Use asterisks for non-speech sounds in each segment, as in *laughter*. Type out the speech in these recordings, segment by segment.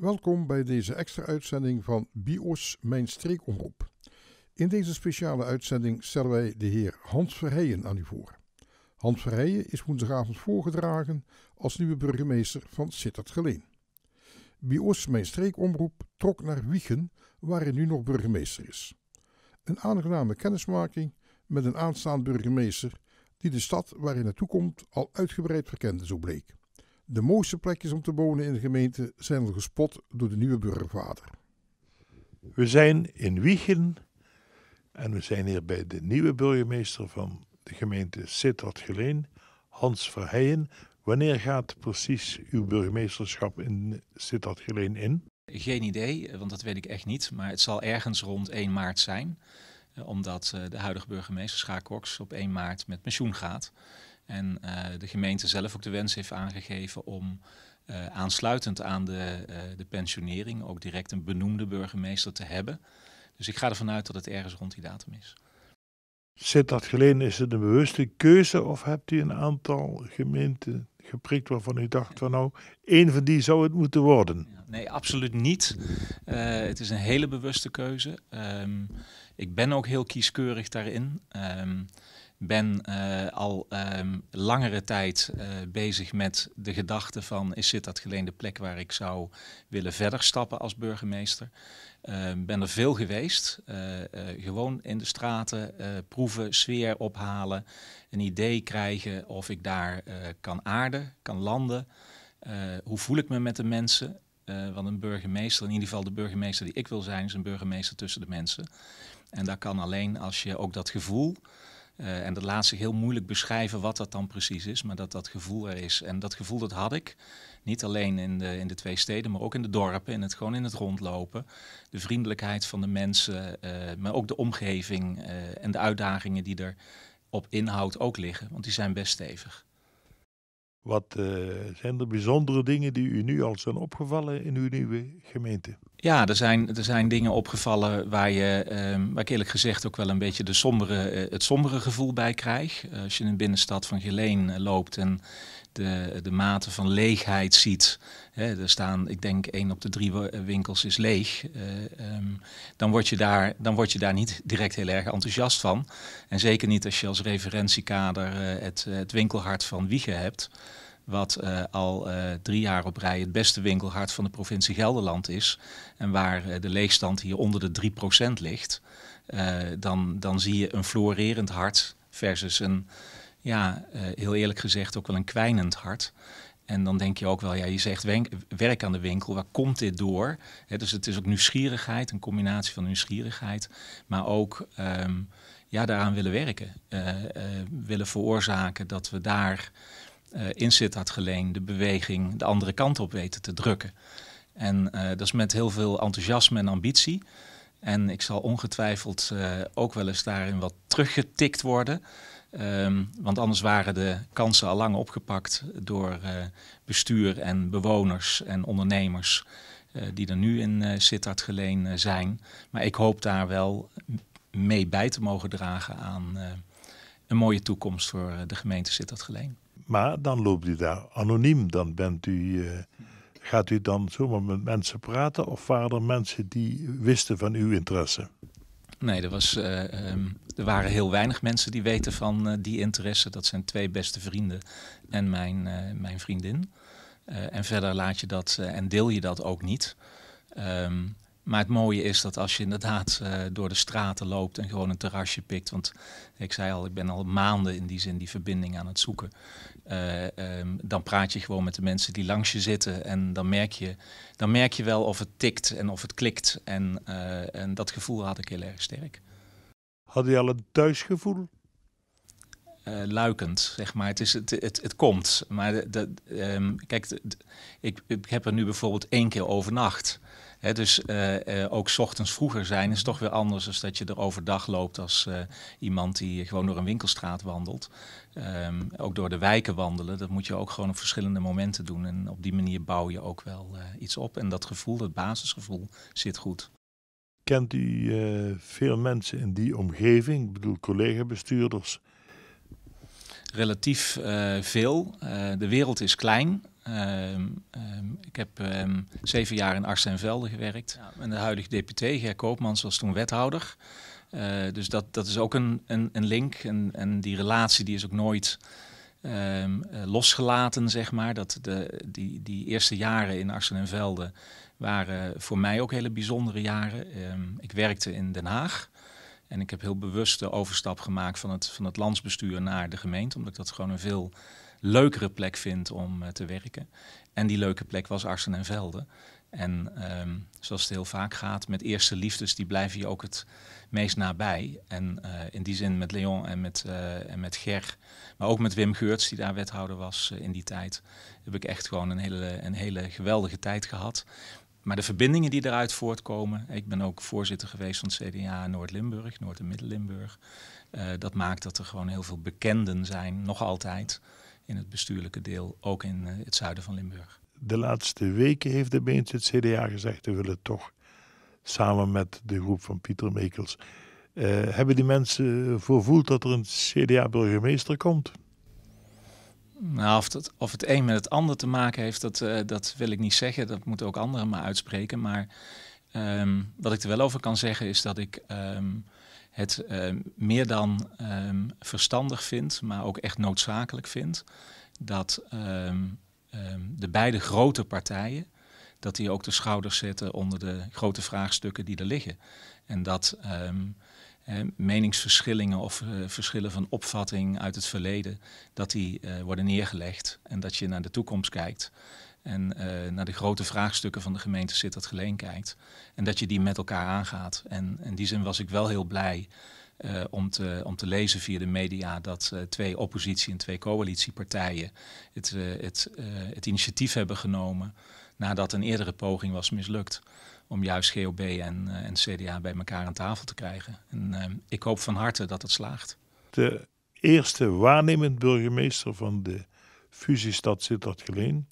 Welkom bij deze extra uitzending van BIOS Mijn Streekomroep. In deze speciale uitzending stellen wij de heer Hans Verheyen aan u voor. Hans Verheyen is woensdagavond voorgedragen als nieuwe burgemeester van Sittard Geleen. BIOS Mijn Streekomroep trok naar Wiegen, waar hij nu nog burgemeester is. Een aangename kennismaking met een aanstaand burgemeester die de stad waarin hij naartoe komt al uitgebreid verkende, zo bleek. De mooiste plekjes om te wonen in de gemeente zijn al gespot door de nieuwe burgervader. We zijn in Wiegen en we zijn hier bij de nieuwe burgemeester van de gemeente Sittard Geleen, Hans Verheijen. Wanneer gaat precies uw burgemeesterschap in Sittard Geleen in? Geen idee, want dat weet ik echt niet. Maar het zal ergens rond 1 maart zijn. Eh, omdat eh, de huidige burgemeester Schaak op 1 maart met pensioen gaat. En eh, de gemeente zelf ook de wens heeft aangegeven om eh, aansluitend aan de, eh, de pensionering ook direct een benoemde burgemeester te hebben. Dus ik ga ervan uit dat het ergens rond die datum is. Zit dat geleden? Is het een bewuste keuze of hebt u een aantal gemeenten geprikt waarvan u dacht van nou, één van die zou het moeten worden? Nee, absoluut niet. het is een hele bewuste keuze. Ehm, ik ben ook heel kieskeurig daarin. Um, ben eh, al ehm, langere tijd eh, bezig met de gedachte van is dit dat geleende plek waar ik zou willen verder stappen als burgemeester. Uh, ben er veel geweest, eh, gewoon in de straten proeven, sfeer ophalen, een idee krijgen of ik daar kan aarden, kan landen. hoe voel ik me met de mensen? want een burgemeester, in ieder geval de burgemeester die ik wil zijn, is een burgemeester tussen de mensen. En dat kan alleen als je ook dat gevoel eh, en dat laat zich heel moeilijk beschrijven wat dat dan precies is, maar dat dat gevoel er is. En dat gevoel dat had ik, niet alleen in de, in de twee steden, maar ook in de dorpen, in het, gewoon in het rondlopen. De vriendelijkheid van de mensen, eh, maar ook de omgeving eh, en de uitdagingen die er op inhoud ook liggen, want die zijn best stevig. Wat eh, zijn er bijzondere dingen die u nu al zijn opgevallen in uw nieuwe gemeente? Ja, er zijn, er zijn dingen opgevallen waar, je, ehm, waar ik eerlijk gezegd ook wel een beetje de sombere, eh, het sombere gevoel bij krijg. als je in de binnenstad van Geleen eh, loopt en de, de mate van leegheid ziet. Hè, er staan, ik denk, één op de drie winkels is leeg. Eh, ehm, dan, word je daar, dan word je daar niet *laughs* direct heel erg enthousiast van. En zeker niet als je als referentiekader eh, het, eh, het winkelhart van Wiegen hebt. Wat al drie jaar op rij het beste winkelhart van de provincie Gelderland is. En waar de leegstand hier onder de 3% ligt. dan, dan zie je een florerend hart versus een ja, eh, heel eerlijk gezegd ook wel een kwijnend hart. En dan denk je ook wel, ja, je zegt werk aan de winkel, waar komt dit door? dus het is ook nieuwsgierigheid, een combinatie van nieuwsgierigheid, maar ook ehm, ja, daaraan willen werken. Eh, eh, willen veroorzaken dat we daar uh, in zit had geleen, de beweging de andere kant op weten te drukken. En dat is met heel veel enthousiasme en ambitie. En ik zal ongetwijfeld ook wel eens daarin wat teruggetikt worden. Ehm, want anders waren de kansen al lang opgepakt door eh, bestuur en bewoners en ondernemers eh, die er nu in uh, Sittard Geleen zijn. Maar ik hoop daar wel mee bij te mogen dragen aan een mooie toekomst voor de gemeente Sittard Geleen. Maar dan loopt u daar anoniem, dan bent u... Gaat u dan zomaar met mensen praten of waren er mensen die wisten van uw interesse? Nee, er, was, eh, ehm, er waren heel weinig mensen die weten van eh, die interesse. Dat zijn twee beste vrienden en mijn, eh, mijn vriendin. en verder laat je dat en deel je dat ook niet. Ehm, maar het mooie is dat als je inderdaad eh, door de straten loopt en gewoon een terrasje pikt. Want ik zei al, ik ben al maanden in die zin die verbinding aan het zoeken. Eh, ehm, dan praat je gewoon met de mensen die langs je zitten. En dan merk je, dan merk je wel of het tikt en of het klikt. En, eh, en dat gevoel had ik heel erg sterk. Had je al een thuisgevoel? luikend, zeg maar. Het, is, het, het, het komt. Maar de, ehm, kijk, ik, ik, heb er nu bijvoorbeeld één keer overnacht dus uh, uh, ook ochtends vroeger zijn is toch weer anders dan dat je er overdag loopt als eh, iemand die gewoon door een winkelstraat wandelt. Ehm, ook door de wijken wandelen, dat moet je ook gewoon op verschillende momenten doen. En op die manier bouw je ook wel iets op. En dat gevoel, dat basisgevoel, zit goed. Kent u veel mensen in die omgeving? Ik bedoel, collega-bestuurders? Relatief veel. de wereld is klein. Ehm, ehm, ik heb ehm, zeven jaar in Arts en Velde gewerkt. Ja. En de huidige DPT, Ger Koopmans, was toen wethouder. Eh, dus dat, dat is ook een, een, een link. En, en die relatie die is ook nooit eh, losgelaten, zeg maar. Dat de, die, die eerste jaren in Arsen en Velde waren voor mij ook hele bijzondere jaren. ik werkte in Den Haag. En ik heb heel bewust de overstap gemaakt van het, van het landsbestuur naar de gemeente. Omdat ik dat gewoon een veel leukere plek vindt om eh, te werken. En die leuke plek was Arsen en Velden. En ehm, zoals het heel vaak gaat, met eerste liefdes, die blijven je ook het meest nabij. En eh, in die zin met Leon en met, eh, en met Ger, maar ook met Wim Geurts, die daar wethouder was in die tijd, heb ik echt gewoon een hele, een hele geweldige tijd gehad. Maar de verbindingen die eruit voortkomen, ik ben ook voorzitter geweest van het CDA Noord-Limburg, Noord- en Midden-Limburg, dat maakt dat er gewoon heel veel bekenden zijn, nog altijd in het bestuurlijke deel, ook in eh, het zuiden van Limburg. De laatste weken heeft de beentje het CDA gezegd, we willen toch samen met de groep van Pieter Mekels. Eh, hebben die mensen voorvoeld dat er een CDA-burgemeester komt? Nou, of, dat, of het een met het ander te maken heeft, dat, eh, dat wil ik niet zeggen. Dat moeten ook anderen maar uitspreken. Maar ehm, wat ik er wel over kan zeggen is dat ik ehm, het ehm, meer dan ehm, verstandig vindt, maar ook echt noodzakelijk vindt, dat ehm, de beide grote partijen, dat die ook de schouders zetten onder de grote vraagstukken die er liggen. En dat meningsverschillingen of eh, verschillen van opvatting uit het verleden, dat die eh, worden neergelegd en dat je naar de toekomst kijkt en eh, naar de grote vraagstukken van de gemeente dat Geleen kijkt. En dat je die met elkaar aangaat. En in die zin was ik wel heel blij eh, om, te, om te lezen via de media dat eh, twee oppositie- en twee coalitiepartijen het, het, het initiatief hebben genomen nadat een eerdere poging was mislukt. Om juist GOB en, en CDA bij elkaar aan tafel te krijgen. En ik hoop van harte dat het slaagt. De eerste waarnemend burgemeester van de fusiestad Sittard Geleen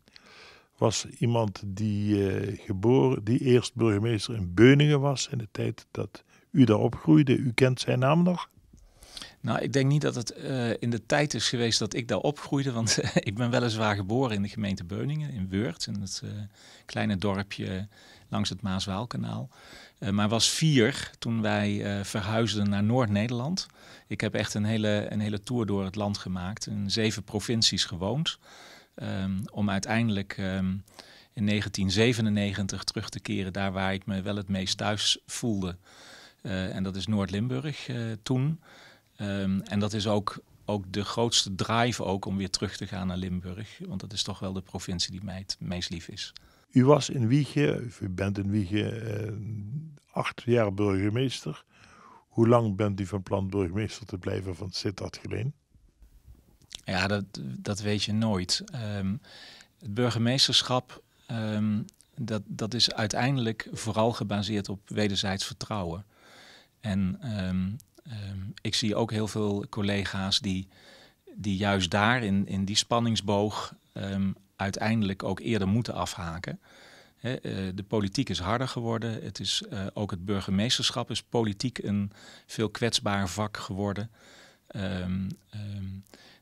was iemand die, eh, geboren, die eerst burgemeester in Beuningen was in de tijd dat u daar opgroeide. U kent zijn naam nog? Nou, ik denk niet dat het eh, in de tijd is geweest dat ik daar opgroeide. Want *laughs* ik ben weliswaar geboren in de gemeente Beuningen, in Weurt, in het eh, kleine dorpje langs het Maaswaalkanaal. maar was vier toen wij verhuisden naar Noord-Nederland. Ik heb echt een hele, een hele tour door het land gemaakt, in zeven provincies gewoond. Ehm, om uiteindelijk ehm, in 1997 terug te keren daar waar ik me wel het meest thuis voelde. Eh, en dat is Noord-Limburg eh, toen. Ehm, en dat is ook, ook de grootste drive ook om weer terug te gaan naar Limburg. Want dat is toch wel de provincie die mij het meest lief is. U was in Wiegen, u bent in Wiegen eh, acht jaar burgemeester. Hoe lang bent u van plan burgemeester te blijven van Sittard Geleen? Ja, dat, dat weet je nooit. Ehm, het burgemeesterschap, ehm, dat, dat is uiteindelijk vooral gebaseerd op wederzijds vertrouwen. En ehm, ik zie ook heel veel collega's die, die juist daar, in, in die spanningsboog, uiteindelijk ook eerder moeten afhaken. Eh, de politiek is harder geworden. Het is, eh, ook het burgemeesterschap is politiek een veel kwetsbaar vak geworden. Um,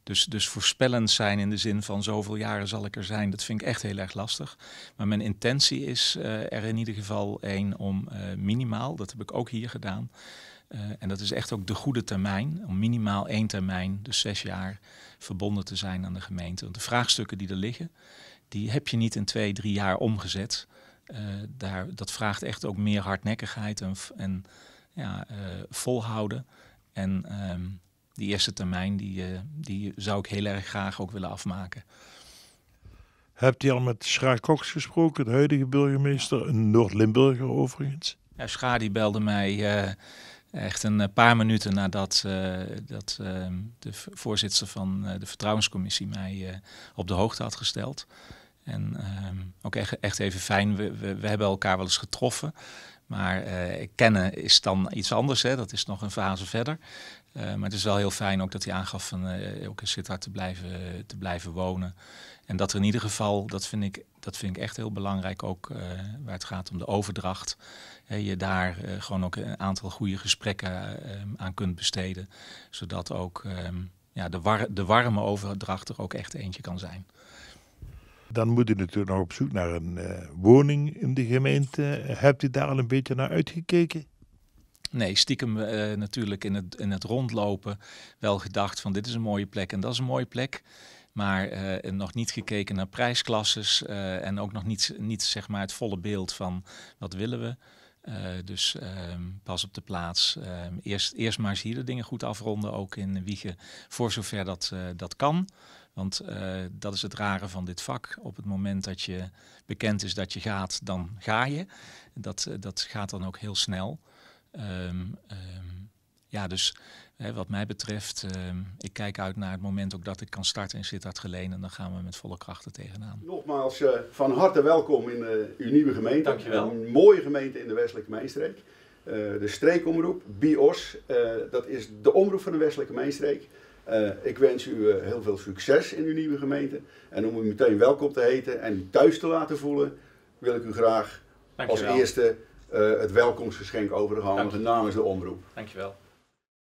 dus, dus voorspellend zijn in de zin van zoveel jaren zal ik er zijn, dat vind ik echt heel erg lastig. Maar mijn intentie is eh, er in ieder geval één om eh, minimaal, dat heb ik ook hier gedaan. Eh, en dat is echt ook de goede termijn, om minimaal één termijn, dus zes jaar, verbonden te zijn aan de gemeente. Want de vraagstukken die er liggen, die heb je niet in twee, drie jaar omgezet. daar, dat vraagt echt ook meer hardnekkigheid en, en ja, volhouden. En ehm, die eerste termijn, die, eh, die zou ik heel erg graag ook willen afmaken. Hebt u al met Schaar Cox gesproken, de huidige burgemeester, een Noord-Limburger overigens? Ja, Schaar die belde mij eh, echt een eh, paar minuten nadat dat, de voorzitter van de vertrouwenscommissie mij op de hoogte had gesteld. En ehm, ook echt, echt even fijn, we, we, we, hebben elkaar wel eens getroffen. Maar kennen is dan iets anders, hè? dat is nog een fase verder. Eh, maar het is wel heel fijn ook dat hij aangaf van eh, ook in Sittard te blijven, te blijven wonen. En dat er in ieder geval, dat vind ik, dat vind ik echt heel belangrijk, ook eh, waar het gaat om de overdracht. je daar gewoon ook een aantal goede gesprekken ehm, aan kunt besteden. Zodat ook ehm, ja, de, de warme overdracht er ook echt eentje kan zijn. Dan moet u natuurlijk nog op zoek naar een woning in de gemeente. Hebt u daar al een beetje naar uitgekeken? Nee, stiekem eh, natuurlijk in het, in het rondlopen wel gedacht van dit is een mooie plek en dat is een mooie plek. Maar eh, nog niet gekeken naar prijsklasses eh, en ook nog niet, niet zeg maar het volle beeld van wat willen we. dus ehm, pas op de plaats. Ehm, eerst, eerst maar eens hier de dingen goed afronden, ook in Wiegen, voor zover dat, dat kan. Want dat is het rare van dit vak. Op het moment dat je bekend is dat je gaat, dan ga je. Dat, dat gaat dan ook heel snel. Um, ja, dus hè, wat mij betreft, ehm, ik kijk uit naar het moment ook dat ik kan starten in Sittard Geleen. En dan gaan we met volle krachten tegenaan. Nogmaals, eh, van harte welkom in eh, uw nieuwe gemeente. Een mooie gemeente in de Westelijke Mijnstreek. Eh, de streekomroep, BIOS, dat is de omroep van de Westelijke Mijnstreek. ik wens u heel veel succes in uw nieuwe gemeente. En om u meteen welkom te heten en u thuis te laten voelen, wil ik u graag als eerste eh, het welkomstgeschenk overhandigd namens de omroep. Dankjewel.